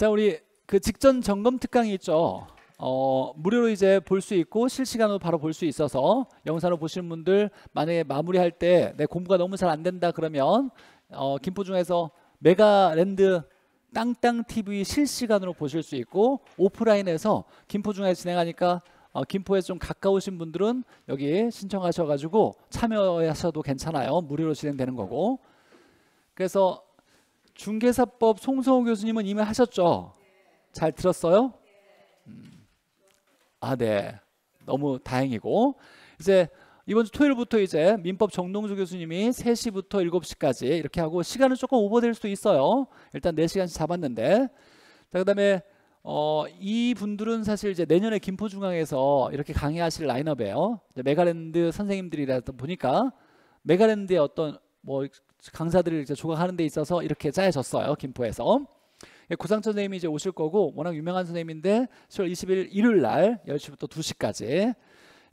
자 우리 그 직전 점검 특강이 있죠. 어, 무료로 이제 볼 수 있고 실시간으로 바로 볼 수 있어서 영상으로 보시는 분들 만약에 마무리할 때 내 공부가 너무 잘 안 된다 그러면 어, 김포중에서 메가랜드 땅땅TV 실시간으로 보실 수 있고 오프라인에서 김포중에 진행하니까 어, 김포에서 좀 가까우신 분들은 여기 신청하셔가지고 참여하셔도 괜찮아요. 무료로 진행되는 거고 그래서 중개사법 송성호 교수님은 이미 하셨죠? 잘 들었어요? 음. 아, 네. 너무 다행이고 이제 이번 주 토요일부터 이제 민법 정동주 교수님이 3시부터 7시까지 이렇게 하고 시간은 조금 오버될 수도 있어요. 일단 4시간씩 잡았는데 자, 그다음에 어, 이 분들은 사실 이제 내년에 김포중앙에서 이렇게 강의하실 라인업이에요. 메가랜드 선생님들이라다 보니까 메가랜드의 어떤 뭐 강사들을 이제 조각하는 데 있어서 이렇게 짜여졌어요. 김포에서. 고상 예, 선생님이 이제 오실 거고 워낙 유명한 선생님인데 10월 2 1일 일요일 날 10시부터 2시까지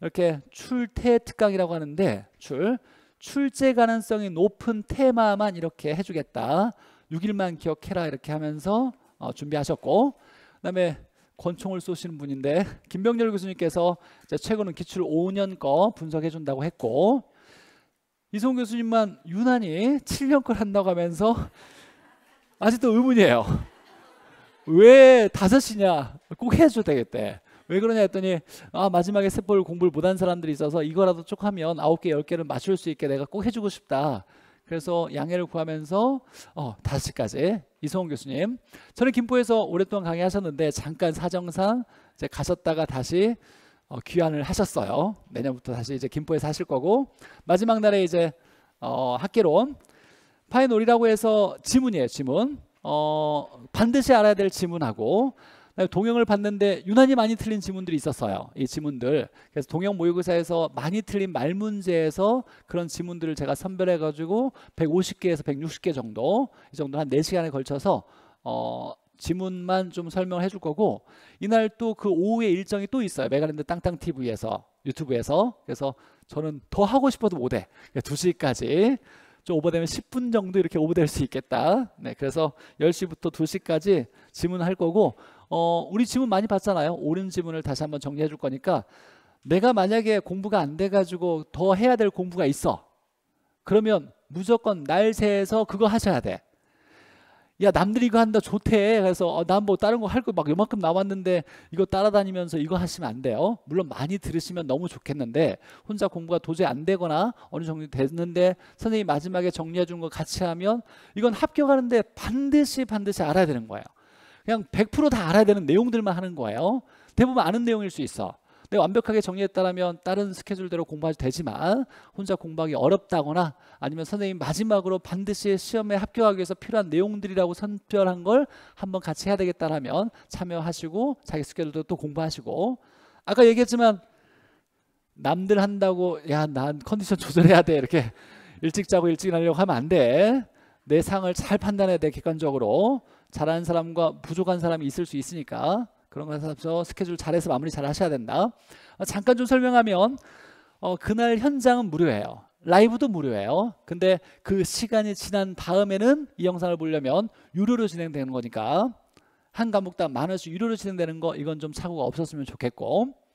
이렇게 출퇴 특강이라고 하는데 출 출제 가능성이 높은 테마만 이렇게 해주겠다. 6일만 기억해라 이렇게 하면서 어, 준비하셨고 그다음에 권총을 쏘시는 분인데 김병렬 교수님께서 최근은 기출 5년 거 분석해 준다고 했고 이송 교수님만 유난히 7년 걸 한다고 하면서 아직도 의문이에요. 왜 다섯 시냐? 꼭 해줘야 되겠대. 왜 그러냐 했더니 아 마지막에 세포를 공부를 못한 사람들이 있어서 이거라도 쭉 하면 9개, 1 0 개를 맞출 수 있게 내가 꼭 해주고 싶다. 그래서 양해를 구하면서 어, 다섯 시까지 이성훈 교수님. 저는 김포에서 오랫동안 강의하셨는데 잠깐 사정상 이제 가셨다가 다시 어, 귀환을 하셨어요. 내년부터 다시 이제 김포에 사실 거고 마지막 날에 이제 어, 학계론 파이놀이라고 해서 지문이에요. 지문 어, 반드시 알아야 될 지문하고 동영을 봤는데 유난히 많이 틀린 지문들이 있었어요. 이 지문들. 그래서 동영 모의고사에서 많이 틀린 말 문제에서 그런 지문들을 제가 선별해 가지고 150개에서 160개 정도 이 정도 한 4시간에 걸쳐서 어, 지문만 좀 설명을 해줄 거고 이날 또 그 오후에 일정이 또 있어요. 메가랜드 땅땅 TV에서 유튜브에서 그래서 저는 더 하고 싶어도 못해. 2시까지 그러니까 좀 오버되면 10분 정도 이렇게 오버될 수 있겠다. 네, 그래서 10시부터 2시까지 지문할 거고 어, 우리 지문 많이 봤잖아요. 옳은 지문을 다시 한번 정리해 줄 거니까 내가 만약에 공부가 안 돼가지고 더 해야 될 공부가 있어. 그러면 무조건 날 새에서 그거 하셔야 돼. 야 남들이 이거 한다 좋대 그래서 어, 난뭐 다른 거 할 거 막 요만큼 나왔는데 이거 따라다니면서 이거 하시면 안 돼요 물론 많이 들으시면 너무 좋겠는데 혼자 공부가 도저히 안 되거나 어느 정도 됐는데 선생님이 마지막에 정리해 준 거 같이 하면 이건 합격하는데 반드시 반드시 알아야 되는 거예요 그냥 100%다 알아야 되는 내용들만 하는 거예요 대부분 아는 내용일 수 있어 내가 네, 완벽하게 정리했다라면 다른 스케줄대로 공부해도 되지만 혼자 공부하기 어렵다거나 아니면 선생님 마지막으로 반드시 시험에 합격하기 위해서 필요한 내용들이라고 선별한 걸 한번 같이 해야 되겠다라면 참여하시고 자기 스케줄도 또 공부하시고 아까 얘기했지만 남들 한다고 야 난 컨디션 조절해야 돼 이렇게 일찍 자고 일찍 일어나려고 하면 안 돼. 내 상을 잘 판단해야 돼 객관적으로 잘하는 사람과 부족한 사람이 있을 수 있으니까 그런 거 해서 스케줄 잘해서 마무리 잘 하셔야 된다. 어, 잠깐 좀 설명하면 어, 그날 현장은 무료예요. 라이브도 무료예요. 근데 그 시간이 지난 다음에는 이 영상을 보려면 유료로 진행되는 거니까 한 과목당 만 원씩 유료로 진행되는 거 이건 좀 착오가 없었으면 좋겠고